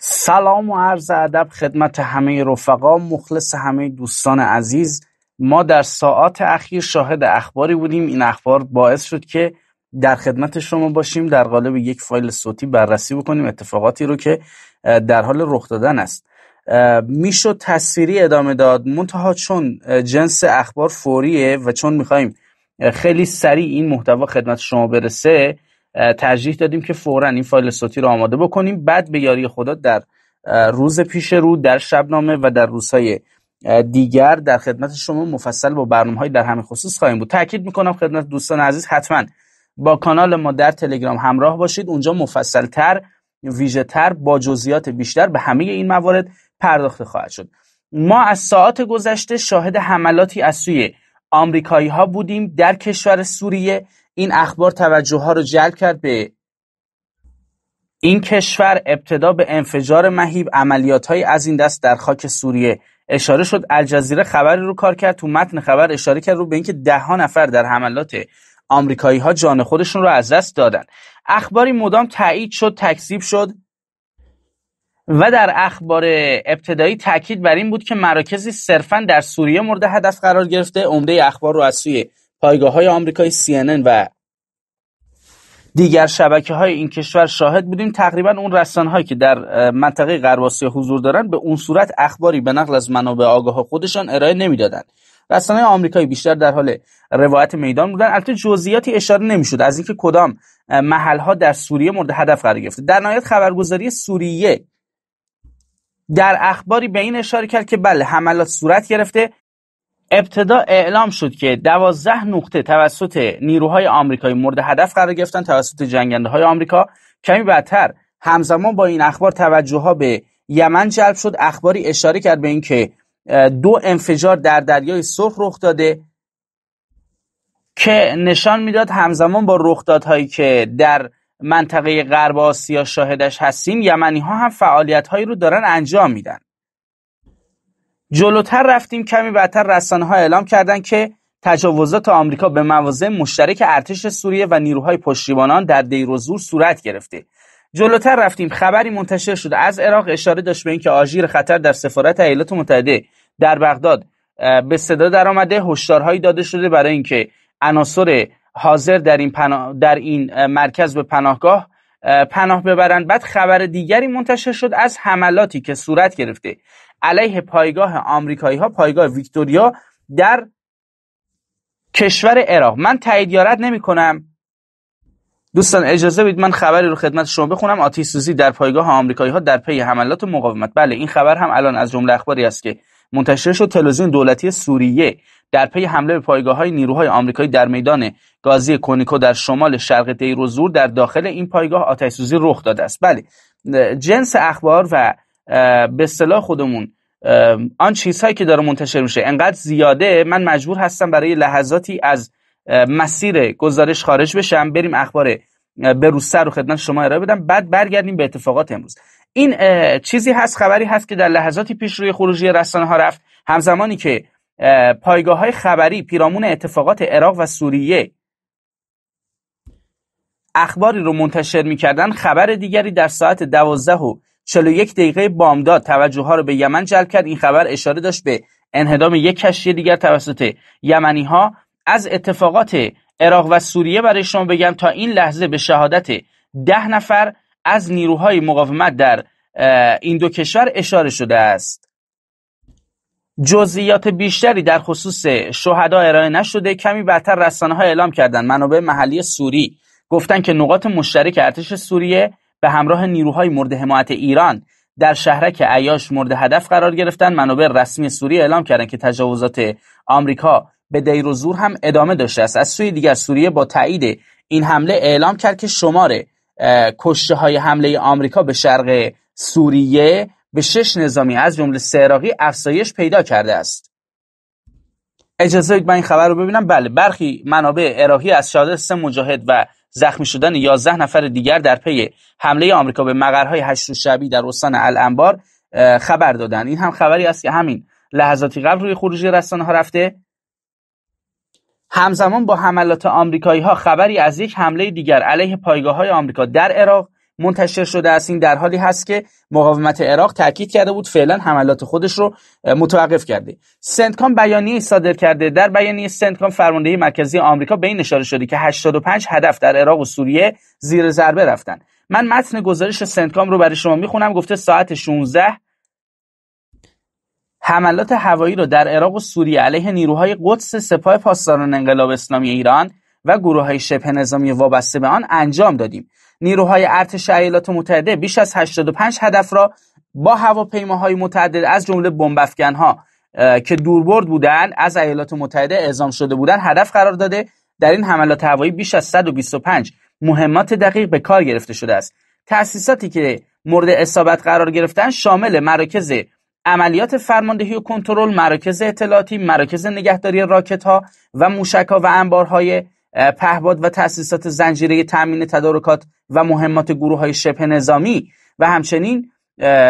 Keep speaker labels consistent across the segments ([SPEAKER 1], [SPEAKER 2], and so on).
[SPEAKER 1] سلام و عرض ادب خدمت همه رفقا مخلص همه دوستان عزیز ما در ساعات اخیر شاهد اخباری بودیم این اخبار باعث شد که در خدمت شما باشیم در قالب یک فایل صوتی بررسی بکنیم اتفاقاتی رو که در حال رخ دادن است میشد تصویری ادامه داد منتها چون جنس اخبار فوریه و چون میخوایم خیلی سریع این محتوا خدمت شما برسه ترجیح دادیم که فورا این فایل صوتی رو آماده بکنیم بعد به یاری خدا در روز پیش رو در شبنامه و در روزهای دیگر در خدمت شما مفصل با برنامه های در همین خصوص خواهیم بود تاکید میکنم خدمت دوستان عزیز حتما با کانال ما در تلگرام همراه باشید اونجا مفصل تر ویژه تر با جزئیات بیشتر به همه این موارد پرداخته خواهد شد ما از ساعات گذشته شاهد حملاتی از سوی آمریکایی ها بودیم در کشور سوریه این اخبار توجه ها رو جلب کرد به این کشور ابتدا به انفجار مهیب عملیات های از این دست در خاک سوریه اشاره شد الجزیره خبری رو کار کرد تو متن خبر اشاره کرد رو به اینکه ده ها نفر در حملات آمریکایی ها جان خودشون رو از دست دادن اخباری مدام تایید شد تکذیب شد و در اخبار ابتدایی تاکید بر این بود که مراکزی صرفا در سوریه مورد هدف قرار گرفته عمده اخبار رو از سوی پایگاه های آمریکایی CNN و دیگر شبکه های این کشور شاهد بودیم تقریبا اون هایی که در منطقه غرباسی حضور دارن به اون صورت اخباری به نقل از منابع آگاه خودشان ارائه نمیدادند رسانه آمریکایی بیشتر در حال روایت میدان بودن البته جزئیاتی اشاره نمیشد از اینکه کدام محلها در سوریه مورد هدف قرار گرفته در نهایت خبرگزاری سوریه در اخباری به این اشاره کرد که بله حملات صورت گرفته ابتدا اعلام شد که دوازده نقطه توسط نیروهای آمریکایی مورد هدف قرار گرفتن توسط جنگنده های آمریکا کمی بعدتر همزمان با این اخبار توجه ها به یمن جلب شد اخباری اشاره کرد به اینکه دو انفجار در دریای سرخ رخ داده که نشان میداد همزمان با رخدادهایی که در منطقه غرب آسیا شاهدش هستیم یمنی ها هم فعالیت هایی رو دارن انجام میدن جلوتر رفتیم کمی بعدتر رسانه ها اعلام کردند که تجاوزات آمریکا به مواضع مشترک ارتش سوریه و نیروهای پشتیبانان در دیروزور صورت گرفته جلوتر رفتیم خبری منتشر شد از عراق اشاره داشت به اینکه آژیر خطر در سفارت ایالات متحده در بغداد به صدا درآمده هشدارهایی داده شده برای اینکه عناصر حاضر در این, در این مرکز به پناهگاه پناه ببرند بعد خبر دیگری منتشر شد از حملاتی که صورت گرفته علیه پایگاه آمریکایی ها پایگاه ویکتوریا در کشور عراق من تایید یارت نمی کنم دوستان اجازه بدید من خبری رو خدمت شما بخونم آتیسوزی سوزی در پایگاه آمریکایی ها در پی حملات و مقاومت بله این خبر هم الان از جمله اخباری است که منتشر شد تلویزیون دولتی سوریه در پی حمله به پایگاه های نیروهای آمریکایی در میدان گازی کونیکو در شمال شرق دیروزور در داخل این پایگاه آتش رخ داده است بله جنس اخبار و به صلاح خودمون آن چیزهایی که داره منتشر میشه انقدر زیاده من مجبور هستم برای لحظاتی از مسیر گزارش خارج بشم بریم اخبار به روسر رو خدمت شما ارائه بدم بعد برگردیم به اتفاقات امروز این چیزی هست خبری هست که در لحظاتی پیش روی خروجی رسانه ها رفت همزمانی که پایگاه های خبری پیرامون اتفاقات عراق و سوریه اخباری رو منتشر میکردن خبر دیگری در ساعت دوازده و یک دقیقه بامداد توجه ها رو به یمن جلب کرد این خبر اشاره داشت به انهدام یک کشتی دیگر توسط یمنی ها از اتفاقات عراق و سوریه برای شما بگم تا این لحظه به شهادت ده نفر از نیروهای مقاومت در این دو کشور اشاره شده است جزئیات بیشتری در خصوص شهدا ارائه نشده کمی بعدتر رسانه ها اعلام کردند منابع محلی سوری گفتن که نقاط مشترک ارتش سوریه به همراه نیروهای مورد حمایت ایران در شهرک عیاش مورد هدف قرار گرفتند منابع رسمی سوریه اعلام کردند که تجاوزات آمریکا به دیر و زور هم ادامه داشته است از سوی دیگر سوریه با تایید این حمله اعلام کرد که شمار کشته های حمله آمریکا به شرق سوریه به شش نظامی از جمله سه عراقی افزایش پیدا کرده است اجازه بدید من این خبر رو ببینم بله برخی منابع عراقی از شهادت سه مجاهد و زخمی شدن 11 نفر دیگر در پی حمله آمریکا به مقرهای هشت شبی در استان الانبار خبر دادن این هم خبری است که همین لحظاتی قبل روی خروجی رسانه ها رفته همزمان با حملات آمریکایی ها خبری از یک حمله دیگر علیه پایگاه های آمریکا در عراق منتشر شده است این در حالی هست که مقاومت عراق تاکید کرده بود فعلا حملات خودش رو متوقف کرده سنتکام بیانیه صادر کرده در بیانیه سنتکام فرماندهی مرکزی آمریکا به این اشاره شده که 85 هدف در عراق و سوریه زیر ضربه رفتن من متن گزارش سنتکام رو برای شما میخونم گفته ساعت 16 حملات هوایی رو در عراق و سوریه علیه نیروهای قدس سپاه پاسداران انقلاب اسلامی ایران و گروه های شبه نظامی وابسته به آن انجام دادیم نیروهای ارتش ایالات متحده بیش از 85 هدف را با هواپیماهای متعدد از جمله ها که دوربرد بودند از ایالات متحده اعزام شده بودند هدف قرار داده در این حملات هوایی بیش از 125 مهمات دقیق به کار گرفته شده است تأسیساتی که مورد اصابت قرار گرفتن شامل مراکز عملیات فرماندهی و کنترل، مراکز اطلاعاتی، مراکز نگهداری راکت ها و موشک ها و انبارهای پهباد و تاسیسات زنجیره تامین تدارکات و مهمات گروه های شبه نظامی و همچنین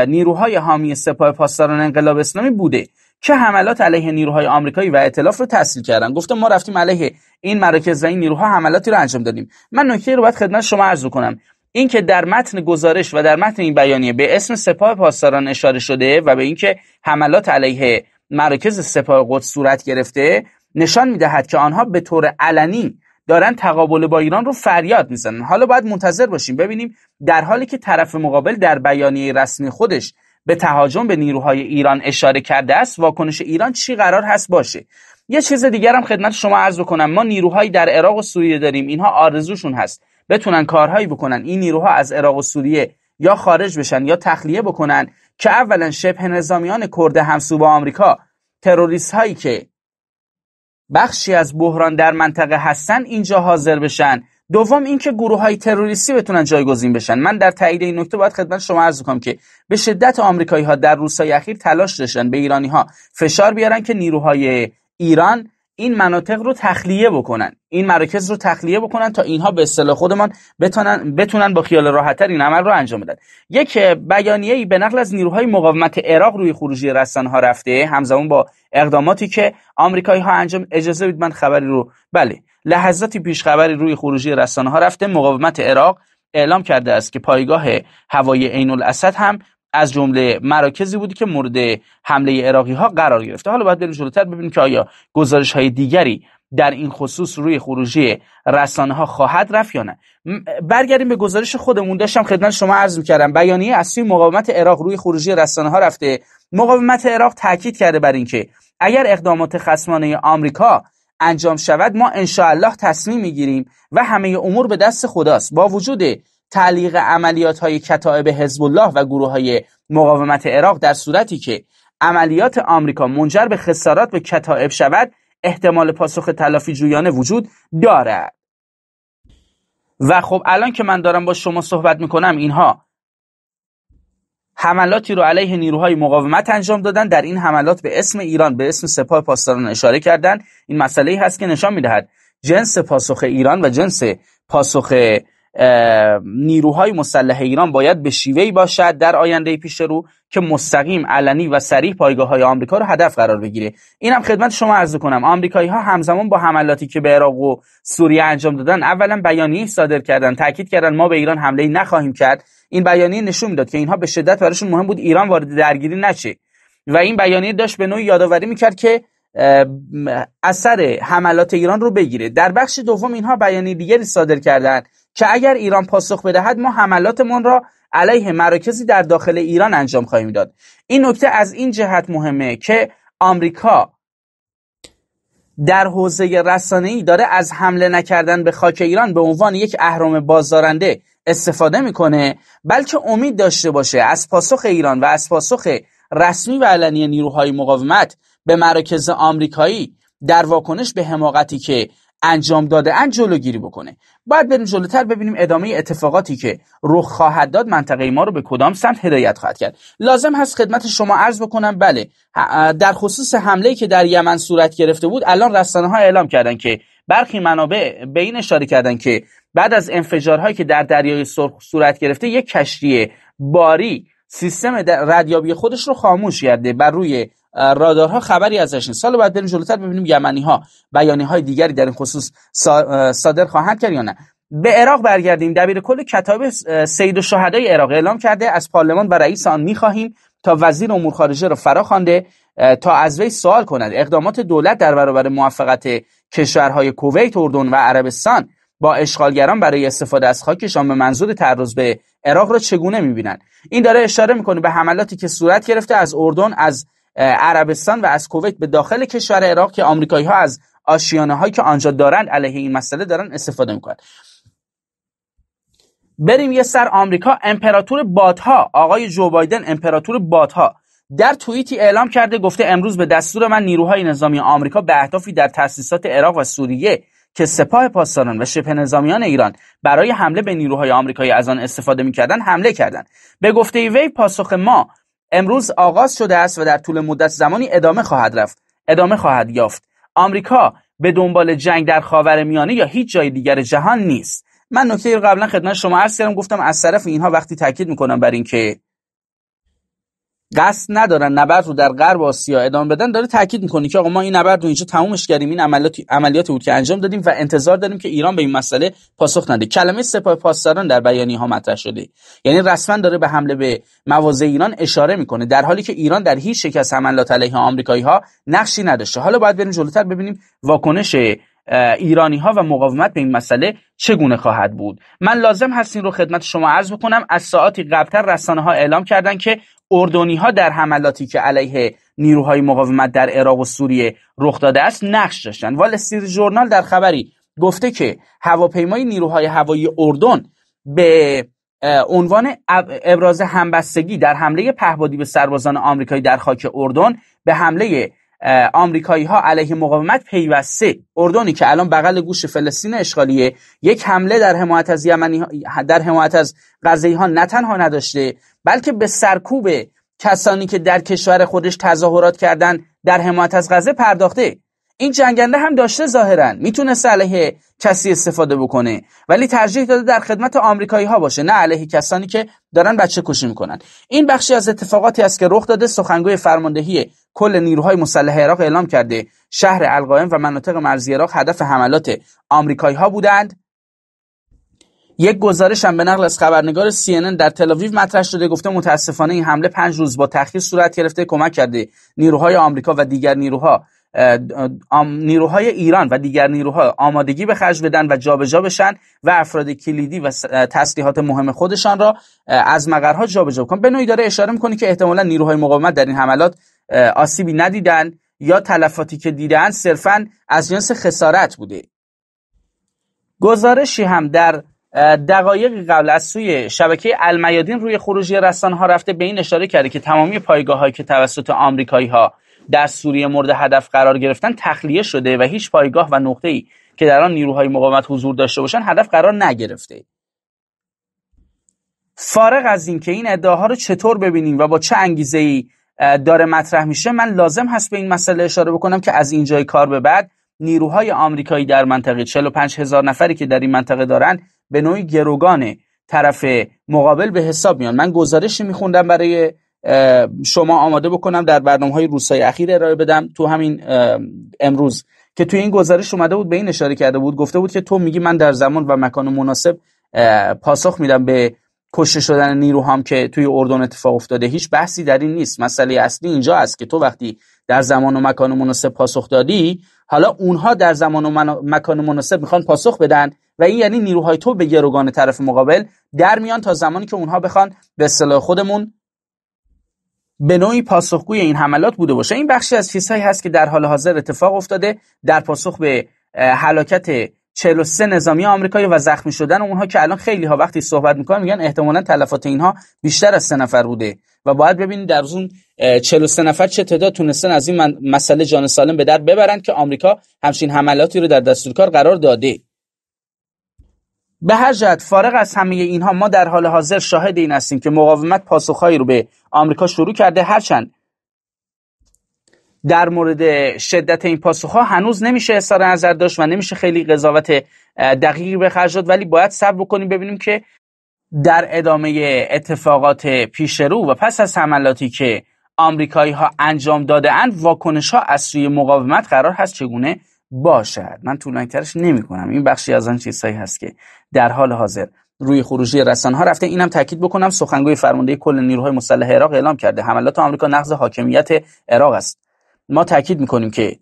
[SPEAKER 1] نیروهای حامی سپاه پاسداران انقلاب اسلامی بوده که حملات علیه نیروهای آمریکایی و ائتلاف رو تسلیل کردن گفتم ما رفتیم علیه این مراکز و این نیروها حملاتی رو انجام دادیم من نکته رو باید خدمت شما عرض کنم اینکه در متن گزارش و در متن این بیانیه به اسم سپاه پاسداران اشاره شده و به اینکه حملات علیه مراکز سپاه قدس صورت گرفته نشان میدهد که آنها به طور علنی دارن تقابل با ایران رو فریاد میزنن حالا باید منتظر باشیم ببینیم در حالی که طرف مقابل در بیانیه رسمی خودش به تهاجم به نیروهای ایران اشاره کرده است واکنش ایران چی قرار هست باشه یه چیز دیگر هم خدمت شما عرض بکنم ما نیروهایی در عراق و سوریه داریم اینها آرزوشون هست بتونن کارهایی بکنن این نیروها از عراق و سوریه یا خارج بشن یا تخلیه بکنن که اولا شبه نظامیان کرد همسو با آمریکا تروریست هایی که بخشی از بحران در منطقه هستن اینجا حاضر بشن دوم اینکه گروه های تروریستی بتونن جایگزین بشن من در تایید این نکته باید خدمت شما عرض کنم که به شدت آمریکایی ها در روزهای اخیر تلاش داشتن به ایرانی ها فشار بیارن که نیروهای ایران این مناطق رو تخلیه بکنن این مراکز رو تخلیه بکنن تا اینها به اصطلاح خودمان بتونن بتونن با خیال راحتتر این عمل رو انجام بدن یک بیانیه ای به نقل از نیروهای مقاومت عراق روی خروجی رسانه ها رفته همزمان با اقداماتی که آمریکایی ها انجام اجازه بدید من خبری رو بله لحظاتی پیش خبری روی خروجی رسانه ها رفته مقاومت عراق اعلام کرده است که پایگاه هوایی عین الاسد هم از جمله مراکزی بودی که مورد حمله عراقی ها قرار گرفته حالا باید بریم جلوتر ببینیم که آیا گزارش های دیگری در این خصوص روی خروجی رسانه ها خواهد رفت یا نه برگردیم به گزارش خودمون داشتم خدمت شما عرض میکردم بیانیه سوی مقاومت عراق روی خروجی رسانه ها رفته مقاومت عراق تاکید کرده بر اینکه اگر اقدامات خصمانه آمریکا انجام شود ما انشاالله تصمیم میگیریم و همه امور به دست خداست با وجود تعلیق های کتائب حزب الله و های مقاومت عراق در صورتی که عملیات آمریکا منجر به خسارات به کتائب شود احتمال پاسخ تلافی جویانه وجود دارد و خب الان که من دارم با شما صحبت میکنم اینها حملاتی رو علیه نیروهای مقاومت انجام دادن در این حملات به اسم ایران به اسم سپاه پاسداران اشاره کردن این مسئله ای هست که نشان میدهد جنس پاسخ ایران و جنس پاسخ نیروهای مسلح ایران باید به شیوهی باشد در آینده پیش رو که مستقیم علنی و سریح پایگاه های آمریکا رو هدف قرار بگیره اینم خدمت شما عرض کنم آمریکایی ها همزمان با حملاتی که به عراق و سوریه انجام دادن اولا بیانیه صادر کردن تاکید کردن ما به ایران حمله نخواهیم کرد این بیانیه نشون میداد که اینها به شدت برایشون مهم بود ایران وارد درگیری نشه و این بیانیه داشت به نوعی یادآوری میکرد که اثر حملات ایران رو بگیره در بخش دوم اینها بیانیه دیگری صادر کردند که اگر ایران پاسخ بدهد ما حملاتمان را علیه مراکزی در داخل ایران انجام خواهیم داد این نکته از این جهت مهمه که آمریکا در حوزه رسانه‌ای داره از حمله نکردن به خاک ایران به عنوان یک اهرام بازدارنده استفاده میکنه بلکه امید داشته باشه از پاسخ ایران و از پاسخ رسمی و علنی نیروهای مقاومت به مراکز آمریکایی در واکنش به حماقتی که انجام داده جلو جلوگیری بکنه باید بریم جلوتر ببینیم ادامه اتفاقاتی که رخ خواهد داد منطقه ما رو به کدام سمت هدایت خواهد کرد لازم هست خدمت شما عرض بکنم بله در خصوص حمله که در یمن صورت گرفته بود الان رسانه ها اعلام کردن که برخی منابع به این اشاره کردن که بعد از انفجارهایی که در دریای سرخ صورت گرفته یک کشتی باری سیستم ردیابی خودش رو خاموش کرده بر روی رادارها خبری ازش نیست سال بعد بریم جلوتر ببینیم یمنی ها بیانی های دیگری در این خصوص صادر خواهند کرد یا نه به عراق برگردیم دبیر کل کتاب سید و شهدای عراق اعلام کرده از پارلمان و رئیس آن میخواهیم تا وزیر امور خارجه را فرا تا از وی سوال کند اقدامات دولت در برابر موفقت کشورهای کویت، اردن و عربستان با اشغالگران برای استفاده از خاکشان به منظور تعرض به عراق را چگونه میبینند این داره اشاره میکنه به حملاتی که صورت گرفته از اردن از عربستان و از کویت به داخل کشور عراق که آمریکایی ها از آشیانه هایی که آنجا دارند، علیه این مسئله دارن استفاده میکنند بریم یه سر آمریکا امپراتور بادها آقای جو بایدن امپراتور بادها در توییتی اعلام کرده گفته امروز به دستور من نیروهای نظامی آمریکا به اهدافی در تاسیسات عراق و سوریه که سپاه پاسداران و شبه نظامیان ایران برای حمله به نیروهای آمریکایی از آن استفاده میکردند حمله کردند به گفته وی پاسخ ما امروز آغاز شده است و در طول مدت زمانی ادامه خواهد رفت ادامه خواهد یافت آمریکا به دنبال جنگ در خاور میانه یا هیچ جای دیگر جهان نیست من نکته رو قبلا خدمت شما عرض کردم گفتم از طرف اینها وقتی تاکید میکنم بر اینکه قصد ندارن نبرد رو در غرب آسیا ادامه بدن داره تاکید میکنه که آقا ما این نبرد رو اینجا تمومش کردیم این عملیات عملیاتی بود که انجام دادیم و انتظار داریم که ایران به این مسئله پاسخ نده کلمه سپاه پاسداران در بیانیه ها مطرح شده یعنی رسما داره به حمله به مواضع ایران اشاره میکنه در حالی که ایران در هیچ شکست از حملات علیه آمریکایی ها نقشی نداشته حالا باید بریم جلوتر ببینیم واکنش ایرانی ها و مقاومت به این مسئله چگونه خواهد بود من لازم هست این رو خدمت شما عرض بکنم از ساعتی قبلتر رسانه ها اعلام کردند که اردنی ها در حملاتی که علیه نیروهای مقاومت در عراق و سوریه رخ داده است نقش داشتند وال استریت ژورنال در خبری گفته که هواپیمای نیروهای هوایی اردن به عنوان ابراز همبستگی در حمله پهبادی به سربازان آمریکایی در خاک اردن به حمله آمریکایی ها علیه مقاومت پیوسته اردنی که الان بغل گوش فلسطین اشغالیه یک حمله در حمایت از یمنی ها در حمایت از غزه ها نه تنها نداشته بلکه به سرکوب کسانی که در کشور خودش تظاهرات کردند در حمایت از غزه پرداخته این جنگنده هم داشته ظاهرا میتونه علیه کسی استفاده بکنه ولی ترجیح داده در خدمت آمریکایی ها باشه نه علیه کسانی که دارن بچه کشی میکنن این بخشی از اتفاقاتی است که رخ داده سخنگوی فرماندهی کل نیروهای مسلح عراق اعلام کرده شهر القائم و مناطق مرزی عراق هدف حملات آمریکایی ها بودند یک گزارش هم به نقل از خبرنگار CNN در تل مطرح شده گفته متاسفانه این حمله پنج روز با تاخیر صورت گرفته کمک کرده نیروهای آمریکا و دیگر نیروها نیروهای ایران و دیگر نیروها آمادگی به خرج بدن و جابجا بشن و افراد کلیدی و تسلیحات مهم خودشان را از مقرها جابجا کنند به داره اشاره میکنه که احتمالا نیروهای مقاومت در این حملات آسیبی ندیدن یا تلفاتی که دیدن صرفا از جنس خسارت بوده گزارشی هم در دقایق قبل از سوی شبکه المیادین روی خروجی رسانه ها رفته به این اشاره کرده که تمامی پایگاه که توسط آمریکایی ها در سوریه مورد هدف قرار گرفتن تخلیه شده و هیچ پایگاه و نقطه ای که در آن نیروهای مقاومت حضور داشته باشند هدف قرار نگرفته فارغ از اینکه این ادعاها رو چطور ببینیم و با چه انگیزه ای داره مطرح میشه من لازم هست به این مسئله اشاره بکنم که از اینجای کار به بعد نیروهای آمریکایی در منطقه 45 هزار نفری که در این منطقه دارن به نوعی گروگان طرف مقابل به حساب میان من گزارشی میخوندم برای شما آماده بکنم در برنامه های روسای اخیر ارائه بدم تو همین امروز که توی این گزارش اومده بود به این اشاره کرده بود گفته بود که تو میگی من در زمان و مکان مناسب پاسخ میدم به کشته شدن نیرو هم که توی اردن اتفاق افتاده هیچ بحثی در این نیست مسئله اصلی اینجا است که تو وقتی در زمان و مکان مناسب پاسخ دادی حالا اونها در زمان و مکان مناسب میخوان پاسخ بدن و این یعنی نیروهای تو به گروگان طرف مقابل در میان تا زمانی که اونها بخوان به اصطلاح خودمون به نوعی پاسخگوی این حملات بوده باشه این بخشی از چیزهایی هست که در حال حاضر اتفاق افتاده در پاسخ به حلاکت 43 نظامی آمریکایی و زخمی شدن اونها که الان خیلی ها وقتی صحبت میکنن میگن احتمالا تلفات اینها بیشتر از سه نفر بوده و باید ببینید در اون 43 نفر چه تعداد تونستن از این مسئله جان سالم به در ببرند که آمریکا همچین حملاتی رو در دستور کار قرار داده به هر جهت فارغ از همه اینها ما در حال حاضر شاهد این هستیم که مقاومت پاسخهایی رو به آمریکا شروع کرده هرچند در مورد شدت این پاسخ ها هنوز نمیشه اظهار نظر داشت و نمیشه خیلی قضاوت دقیقی به خرج داد ولی باید صبر بکنیم ببینیم که در ادامه اتفاقات پیش رو و پس از حملاتی که آمریکایی ها انجام داده اند واکنش ها از سوی مقاومت قرار هست چگونه باشد من نمی کنم این بخشی از آن چیزهایی هست که در حال حاضر روی خروجی رسانه ها رفته اینم تاکید بکنم سخنگوی فرمانده کل نیروهای مسلح عراق اعلام کرده حملات آمریکا نقض حاکمیت عراق است ما تاکید میکنیم که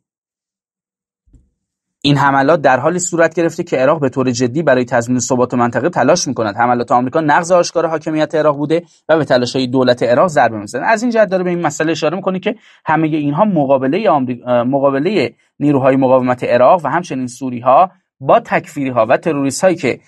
[SPEAKER 1] این حملات در حالی صورت گرفته که عراق به طور جدی برای تضمین ثبات منطقه تلاش میکند حملات آمریکا نقض آشکار حاکمیت عراق بوده و به تلاش های دولت عراق ضربه میزن از این جهت داره به این مسئله اشاره میکنه که همه اینها مقابله مقابله نیروهای مقاومت عراق و همچنین سوری ها با تکفیری ها و تروریست هایی که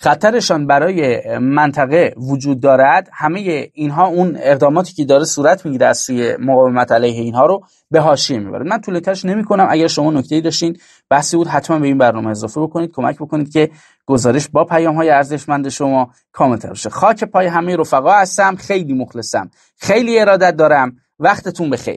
[SPEAKER 1] خطرشان برای منطقه وجود دارد همه اینها اون اقداماتی که داره صورت میگیره از سوی مقاومت علیه اینها رو به حاشیه میبره من طول کش نمی کنم اگر شما نکته داشتین بحثی بود حتما به این برنامه اضافه بکنید کمک بکنید که گزارش با پیام های ارزشمند شما کاملتر بشه خاک پای همه رفقا هستم خیلی مخلصم خیلی ارادت دارم وقتتون بخیر